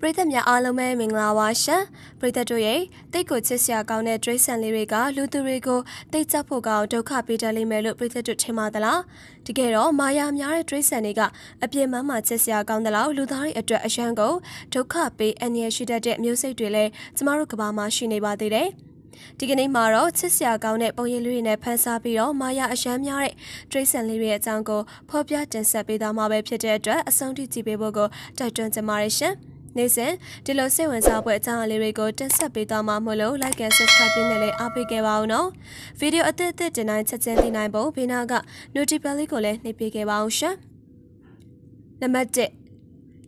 ပရိသတ်များအားလုံးပဲမင်္ဂလာပါရှင်ပရိသတ်တို့ရဲ့တိတ်ကိုချစ်စရာကောင်းတဲ့ဒိဋ္ဌိန်လေးတွေကလူသူတွေကိုတိတ်ကြဖို့ကောင်းဒုက္ခပေးတတ်လိမ့်မယ်လို့ပရိသတ်တို့ထင်ပါသလားတကယ်တော့မာယာများတဲ့ဒိဋ္ဌိန်တွေကအပြင်းမှမှချစ်စရာကောင်းသလားလူသားတွေအတွက်အယံကုန်ဒုက္ခပေးအန္တရာယ်ရှိတတ်တဲ့မျိုးစိတ်တွေလည်းကျမတို့ကဘာမှရှိနေပါသေးတယ်ဒီကနေ့မှာတော့ချစ်စရာကောင်းတဲ့ပုံရိပ်လေးတွေနဲ့ဖန်ဆားပြီးတော့မာယာအယမ်းများတဲ့ဒိဋ္ဌိန်လေးတွေရဲ့အကြောင်းကိုဖော်ပြတင်ဆက်ပေးသွားမှာပဲဖြစ်တဲ့အတွက်အဆုံးထိကြည့်ပေးဖို့ကိုတိုက်တွန်းချင်ပါတယ်ရှင်။နေ့စဉ်ဒီလိုစိတ်ဝင်စားပွဲအကြောင်းအလေးတွေကိုတင်ဆက်ပေးသွားမှာမို့လို့ like and subscribe နဲ့လည်းအားပေးခဲ့ပါဦးနော်ဗီဒီယိုအသစ်အသစ်တင်နိုင်ချက်ချင်းသိနိုင်ဖို့ဘေးနားက notification ကိုလည်းနှိပ်ပေးခဲ့ပါဦးရှင်နံပါတ်1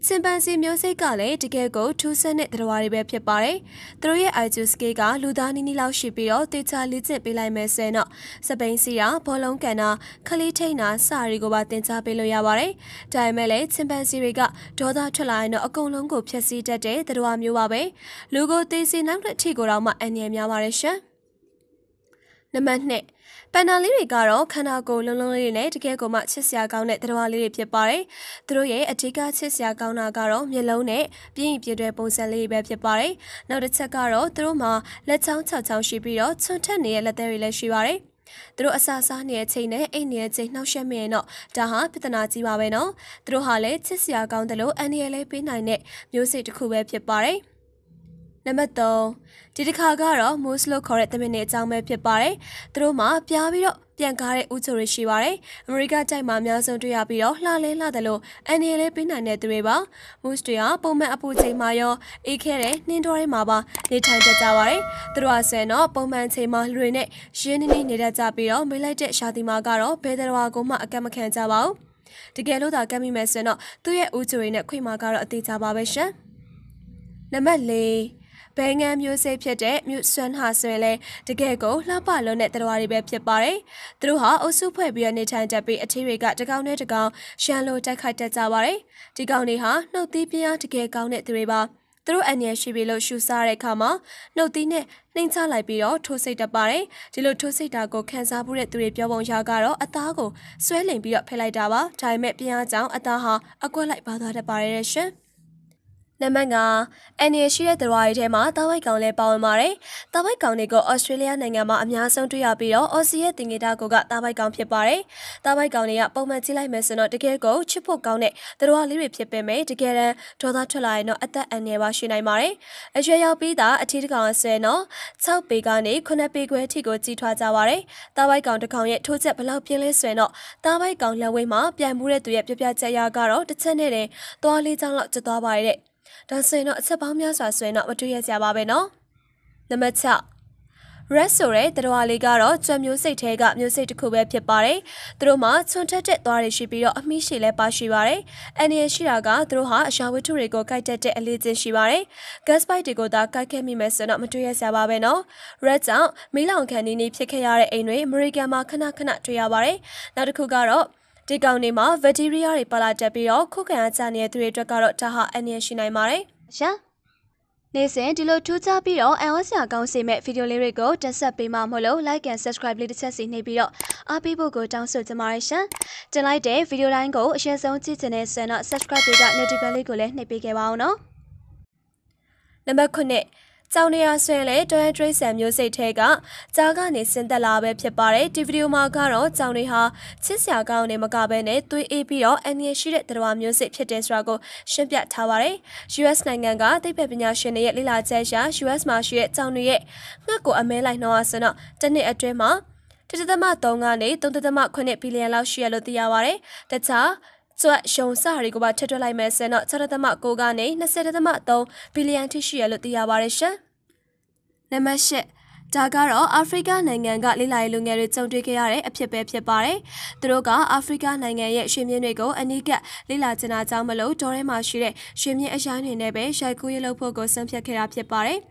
ချင်ပန်စီမျိုးစိတ်ကလည်းတကယ်ကိုထူးဆန်းတဲ့သတ္တဝါတွေပဲဖြစ်ပါတယ်။သူတို့ရဲ့ IQ scale ကလူသားနည်းနည်းလောက်ရှိပြီးတော့တေချာလေ့ကျင့်ပေးလိုက်မယ်ဆိုရင်တော့စပိန်စီတာဘောလုံးကန်တာခလေးထိန်တာစတွေကိုပါသင်ကြားပေးလို့ရပါတယ်။ဒါပေမဲ့လည်းချင်ပန်စီတွေကဒေါသထွက်လာရင်တော့အကုန်လုံးကိုဖျက်ဆီးတတ်တဲ့သတ္တဝါမျိုးပါပဲ။လူကိုသေစေနောက်တဲ့အထိကိုတော့မှအန္တရာယ်များပါတယ်ရှင်။နံပါတ်2ပန်နာလေးတွေကတော့ခန္ဓာကိုယ်လုံးလုံးလေးတွေနဲ့တကယ်ကိုမှချစ်စရာကောင်းတဲ့သတ္တဝါလေးတွေဖြစ်ပါတယ်။သူတို့ရဲ့အဓိကချစ်စရာကောင်းတာကတော့မျက်လုံးနဲ့ပြင်းပြင်းတွေပုံစံလေးပဲဖြစ်ပါတယ်။နောက်တစ်ချက်ကတော့သူတို့မှာလက်ချောင်း၆ချောင်းရှိပြီးတော့ချွန်ထက်နေတဲ့လက်သေးတွေလည်းရှိပါတယ်။သူတို့အစာစားနေတဲ့အချိန်နဲ့အိတ်နေတဲ့အချိန်နှောက်ယှက်မိရင်တော့ဒါဟာပြဿနာကြီးပါပဲနော်သူတို့ဟာလည်းချစ်စရာကောင်းတယ်လို့အန်ဒီရယ်လေးပေးနိုင်တဲ့မျိုးစိတ်တစ်ခုပဲဖြစ်ပါတယ်နံပါတ်3ဒီတစ်ခါကတော့ moose လို့ခေါ်တဲ့သမင်တွေအကြောင်းပဲဖြစ်ပါတယ်။သူတို့မှာပြားပြီးတော့ပြန်ကားတဲ့ဥချိုတွေရှိပါတယ်။အမေရိကတိုက်မှာအများဆုံးတွေ့ရပြီးတော့လှလဲလှတယ်လို့အန်ဒီလေးပြနိုင်တဲ့သူတွေပါ။ moose တွေကပုံမှန်အပူချိန်မှာရောအေးခဲတဲ့နှင်းတော်တွေမှာပါနေထိုင်တတ်ကြပါတယ်။သူတို့အဆင်တော့ပုံမှန်ချိန်မှာလူတွေနဲ့ရင်းနှီးနေတတ်ကြပြီးတော့မေးလိုက်တဲ့ရှာသီမာကတော့ဘယ်တော်ဝါကိုမှအကန့်မခံကြပါဘူး။တကယ်လို့သာကမ်းမိမယ်ဆိုရင်တော့သူ့ရဲ့ဥချိုတွေနဲ့ခွေမာကတော့အသေးချာပါပဲရှင်။နံပါတ်၄ဘဲငန်းမျိုးစိဖြစ်တဲ့မြို့ဆွမ်းဟာဆိုရင်လည်းတကယ်ကိုလှပလုံးတဲ့တရားတွေပဲဖြစ်ပါတယ်။သူတို့ဟာအုပ်စုဖွဲ့ပြီးနေထိုင်ကြပြီးအထီးတွေကတကောင်နဲ့တကောင်ရှန်လိုတိုက်ခိုက်တတ်ကြပါတယ်။ဒီကောင်တွေဟာနှုတ်သီးပြားတကယ်ကောင်းတဲ့သူတွေပါ။သူတို့အန်ရရှိပြီလို့ရှူစားတဲ့အခါမှာနှုတ်သီးနဲ့နှိမ်ချလိုက်ပြီးတော့ထိုးစိတ်တပါတယ်ဒီလိုထိုးစိတ်တာကိုခံစားမှုတဲ့သူတွေပြောပုံရကတော့အသားကိုဆွဲလိမ်ပြီးတော့ဖယ်လိုက်တာပါဒါပေမဲ့ပြင်းအားကြောင့်အသားဟာအကွက်လိုက်ပါသွားတတ်ပါတယ်ရှင်နံပါတ်9အန်ရရှိတဲ့သရဝါရီထဲမှာတာဝိုက်ကောင်လည်းပါဝင်ပါတယ်။တာဝိုက်ကောင်တွေကိုဩစတြေးလျနိုင်ငံမှာအများဆုံးတွေ့ရပြီးတော့အော်စီရဲ့တင်ဂေတာကိုကတာဝိုက်ကောင်ဖြစ်ပါတယ်။တာဝိုက်ကောင်တွေကပုံမှန်ကြည့်လိုက်မယ်ဆိုတော့တကယ်ကိုချစ်ဖို့ကောင်းတဲ့သရဝါလေးတွေဖြစ်ပေမဲ့တကယ်တမ်းဒေါသထွက်လာရင်တော့အသက်အန္တရာယ်ပါရှိနိုင်ပါတယ်။အရွယ်ရောက်ပြီးသားအထီးတစ်ကောင်ဆယ်နော်6ပေကနေ9ပေခွဲထိကိုကြီးထွားကြပါတယ်။တာဝိုက်ကောင်တစ်ကောင်ရဲ့ထိုးချက်ဘလောက်ပြင်းလဲဆိုရင်တော့တာဝိုက်ကောင်လက်ဝဲမှာပြန်မှုတဲ့သူရဲ့ပြပြချက်ရကတော့တစ်ချက်နဲ့တည်းသွားလေးချောင်းလောက်ကျသွားပါတယ်။။ဒါဆိုရင်တော့အချက်ပေါင်းများစွာဆိုရင်တော့မတွေ့ရကြပါပဲနော်။နံပါတ်6 red ဆိုတဲ့တရဝါလေးကတော့ကြွမျိုးစိတ်ထဲကမျိုးစိတ်တစ်ခုပဲဖြစ်ပါတယ်။သူတို့မှာချွန်ထက်တဲ့သွားတွေရှိပြီးတော့အမိရှိလဲပါရှိပါတယ်။အန်ရရှိတာကသူတို့ဟာအရာဝတ္ထုတွေကိုကိုက်တက်တဲ့အလေးချင်းရှိပါတယ်။ gas pipe တွေကိုသာကိုက်ခဲ့မိမယ်ဆိုတော့မတွေ့ရကြပါပဲနော်။ red ကြောင့်မီးလောင်ခံနေနေဖြစ်ခဲ့ရတဲ့အိမ်တွေအမေရိကန်မှာခဏခဏတွေ့ရပါတယ်။နောက်တစ်ခုကတော့ဒီကောင်တွေမှာဗက်တီးရီးယားတွေပါလာတက်ပြီးတော့ခုခံအားကျနေတဲ့သူတွေအတွက်ကတော့ဒါဟာအန္တရာယ်ရှိနိုင်ပါတယ်။ရာနေ့စဉ်ဒီလိုထူးခြားပြီးတော့အန်ဝဆရာကောင်းစီမဲ့ဗီဒီယိုလေးတွေကိုတင်ဆက်ပေးမှာမို့လို့ like and subscribe လေးတစ်ချက်စီနှိပ်ပြီးတော့အားပေးဖို့ကိုတောင်းဆိုချင်ပါတယ်ရှင်။တင်လိုက်တဲ့ဗီဒီယိုတိုင်းကိုအရင်ဆုံးကြည့်ချင်တဲ့ဆန်တော့ subscribe တွေက notification လေးကိုလည်းနှိပ်ပေးခဲ့ပါအောင်နော်။နံပါတ်9ကြောင်နေရဆွဲလဲတွဲဒရိတ်ဆန်မျိုးစိတ်ထဲကကြားကနေဆင်းသက်လာပဲဖြစ်ပါတယ်ဒီဗီဒီယိုမှာကတော့ကြောင်နေဟာချစ်စရာကောင်းနေမကဘဲနဲ့သွေးအေးပြီးတော့အန္တရာယ်ရှိတဲ့သတ္တဝါမျိုးစိတ်ဖြစ်တယ်ဆိုတာကိုရှင်းပြထားပါတယ် US နိုင်ငံကသိပ္ပံပညာရှင်တွေရဲ့လေ့လာချက်အရ US မှာရှိတဲ့ကြောင်တွေရဲ့ငှက်ကိုအမဲလိုက်နှောင်းအောင်ဆိုတော့တစ်နှစ်အတွင်းမှာတတသမ3ကနေ3.8ဘီလီယံလောက်ရှိရလို့သိရပါတယ်တခြားကျွတ်ရှုံစတွေကိုပါထည့်ထွက်လိုက်မယ်ဆန်တော့6.6ကနေ20.3ဘီလီယံထိရှိရလို့သိရပါတယ်ရှင်။နံပါတ်8ဒါကတော့အာဖရိကနိုင်ငံကလိလာရေးလုပ်ငန်းတွေကြုံတွေ့ခဲ့ရတဲ့အဖြစ်ပဲဖြစ်ပါတယ်။သူတို့ကအာဖရိကနိုင်ငံရဲ့ရွှေမြင်းတွေကိုအနီးကပ်လိလာကျင်တာကြောင့်မလို့ဒေါ်ရဲမှာရှိတဲ့ရွှေမြင်းအရိုင်းတွေနဲ့ပဲရိုက်ကူးရေးလုပ်ဖို့ကိုစံဖြတ်ခဲ့တာဖြစ်ပါတယ်။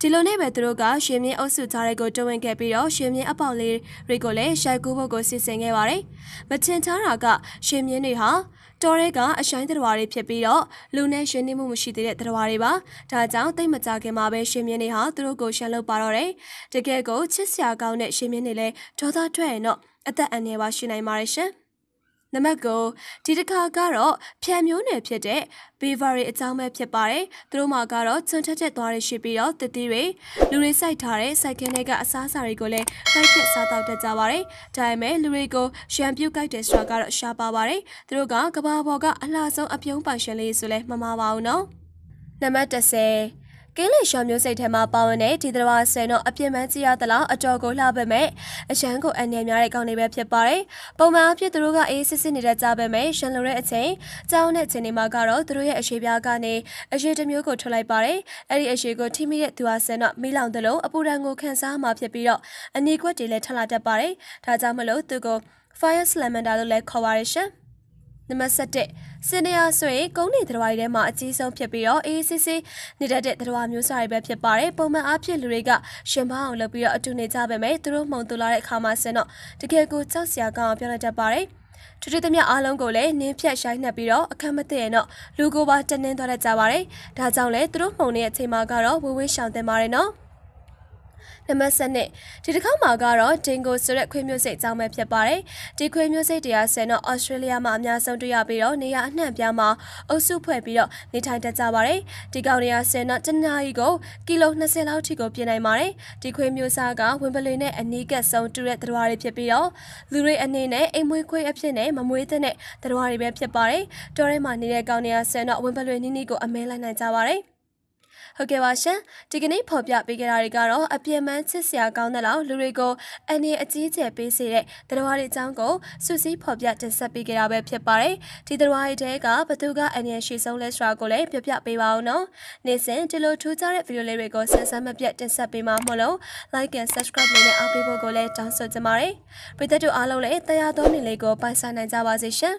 ဒီလိုနဲ့ပဲသူတို့ကရှင်မြင်းအုပ်စုသားတွေကိုတဝင်ခဲ့ပြီးတော့ရှင်မြင်းအပေါက်လေးတွေကိုလည်းရိုက်ကူးဖို့ကိုစီစဉ်ခဲ့ပါတယ်။မချင်ထားတာကရှင်မြင်းတွေဟာတော်ရဲကအရှိုင်းတရဝါတွေဖြစ်ပြီးတော့လူနဲ့ရှင်နေမှုမရှိသေးတဲ့တရဝါတွေပါ။ဒါကြောင့်တိတ်မကြခင်မှာပဲရှင်မြင်းတွေဟာသူတို့ကိုရှန်လုပ်ပါတော့တယ်။တကယ်ကိုချစ်စရာကောင်းတဲ့ရှင်မြင်းတွေလည်းဒေါသထွက်ရင်တော့အသက်အန္တရာယ်ပါရှိနိုင်ပါတယ်ရှင်။နံပါတ်9ဒီတစ်ခါကတော့ဖြံမျိုးနယ်ဖြစ်တဲ့ဘေဗာရီအကြောင်းပဲဖြစ်ပါတယ်သူတို့မှာကတော့ချွန်ထက်ချက်သွားရရှိပြီးတော့တစ်သီးတွေလူတွေစိုက်ထားတဲ့စိုက်ခင်းတွေကအစားအစာတွေကိုလည်းကိုက်ဖြတ်စားတောက်တတ်ကြပါတယ်ဒါပေမဲ့လူတွေကိုရံပြုတ်ကိုက်တယ်ဆိုတာကတော့ရှားပါပါတယ်သူတို့ကကဘာပေါ်ကအလှဆုံးအပြုံးပိုင်ရှင်လေးဆိုလဲမမှားပါဘူးနော်နံပါတ်10ကင်းလင်ရှောင်းမျိုးစိတ်ထဲမှာပါဝင်တဲ့ဒီသရဝဆယ်တော့အပြင်းပန်းကြည့်ရသလားအတော်ကိုလှပဲမဲ့အရန်ကိုအန်နေများတဲ့ကောင်းတွေပဲဖြစ်ပါတယ်။ပုံမှန်အဖြစ်သူတို့ကအေးစစ်စစ်နေတဲ့ကြပဲမဲ့ရှင်လိုတဲ့အချိန်ကြောင်းတဲ့အချိန်တွေမှာကတော့သူတို့ရဲ့အရှိပြားကနေအရှိတစ်မျိုးကိုထုတ်လိုက်ပါတယ်။အဲ့ဒီအရှိကိုထိမိတဲ့သူဟာဆယ်တော့မိလောင်သလိုအပူဒဏ်ကိုခံစားမှဖြစ်ပြီးတော့အနီကွက်တွေလည်းထလာတတ်ပါတယ်။ဒါကြောင့်မလို့သူကို fire salamander လို့လည်းခေါ်ပါရရှင်။နံပါတ်7စင်နယာဆိုရင်ကုန်းနေသတ္တဝါတွေထဲမှာအကြီးဆုံးဖြစ်ပြီးတော့အေးဆေးဆေးနေတဲ့သတ္တဝါမျိုးစားတွေပဲဖြစ်ပါတယ်ပုံမှန်အားဖြင့်လူတွေကရှင်ပါအောင်လုပ်ပြီးတော့အတူနေကြပါမယ်သူတို့မှုံတူလာတဲ့အခါမှာဆင်တော့တကယ်ကိုကြောက်စရာကောင်းအောင်ပြောလိုက်တတ်ပါတယ်ထူးထူးသမျှအားလုံးကိုလည်းနင်းဖြတ်ရှိုင်းနှက်ပြီးတော့အခက်မသိရင်တော့လူကိုပါတနင်းသွားတတ်ကြပါတယ်ဒါကြောင့်လဲသူတို့မှုံနေတဲ့အချိန်မှာကတော့ဝေးဝေးရှောင်တင်ပါတယ်နော်နံပါတ်7ဒီတစ်ခေါက်မှာကတော့ဒင်ဂိုဆိုတဲ့ခွေးမျိုးစိတ်အကြောင်းပဲဖြစ်ပါတယ်ဒီခွေးမျိုးစိတ်110တော့အော်စတြေးလျမှာအများဆုံးတွေ့ရပြီးတော့နေရာအနှံ့ပြားမှာအုပ်စုဖွဲ့ပြီးတော့နေထိုင်တတ်ကြပါတယ်ဒီကောင်110တော့တနာရီကိုကီလို20လောက်ထိကိုပြင်နိုင်ပါတယ်ဒီခွေးမျိုးစားကဝင်ပလွေနဲ့အနီးကပ်ဆုံးတူတဲ့သတ္တဝါတွေဖြစ်ပြီးတော့လူတွေအနေနဲ့အိမ်မွေးခွေးအဖြစ်နဲ့မမွေးတဲ့သတ္တဝါတွေပဲဖြစ်ပါတယ်တောထဲမှာနေတဲ့ကောင်110တော့ဝင်ပလွေနီးနီးကိုအမဲလိုက်နိုင်ကြပါတယ်ဟုတ်ကဲ့ပါရှင်ဒီကနေ့ဖော်ပြပေးခဲ့တာတွေကတော့အပြင်းမှန်းချစ်စရာကောင်းတဲ့လောက်လူတွေကိုအနေအကြီးကျယ်ပေးစေတဲ့တရားတွေအကြောင်းကိုစုစည်းဖော်ပြတင်ဆက်ပေးခဲ့တာပဲဖြစ်ပါတယ်ဒီတရားတွေတဲကဘသူကအအနေရှိဆုံးလဲဆိုတာကိုလည်းပြပြပေးပါအောင်နော်နေ့စဉ်ဒီလိုထူးခြားတဲ့ဗီဒီယိုလေးတွေကိုဆက်ဆက်မပြတ်တင်ဆက်ပေးမှာမို့လို့ like and subscribe လေးနဲ့အားပေးဖို့ကိုလည်းတောင်းဆိုချင်ပါတယ်ပရိသတ်တို့အားလုံးလည်းတရားတော်နေလေးကိုပိုင်ဆိုင်နိုင်ကြပါစေရှင်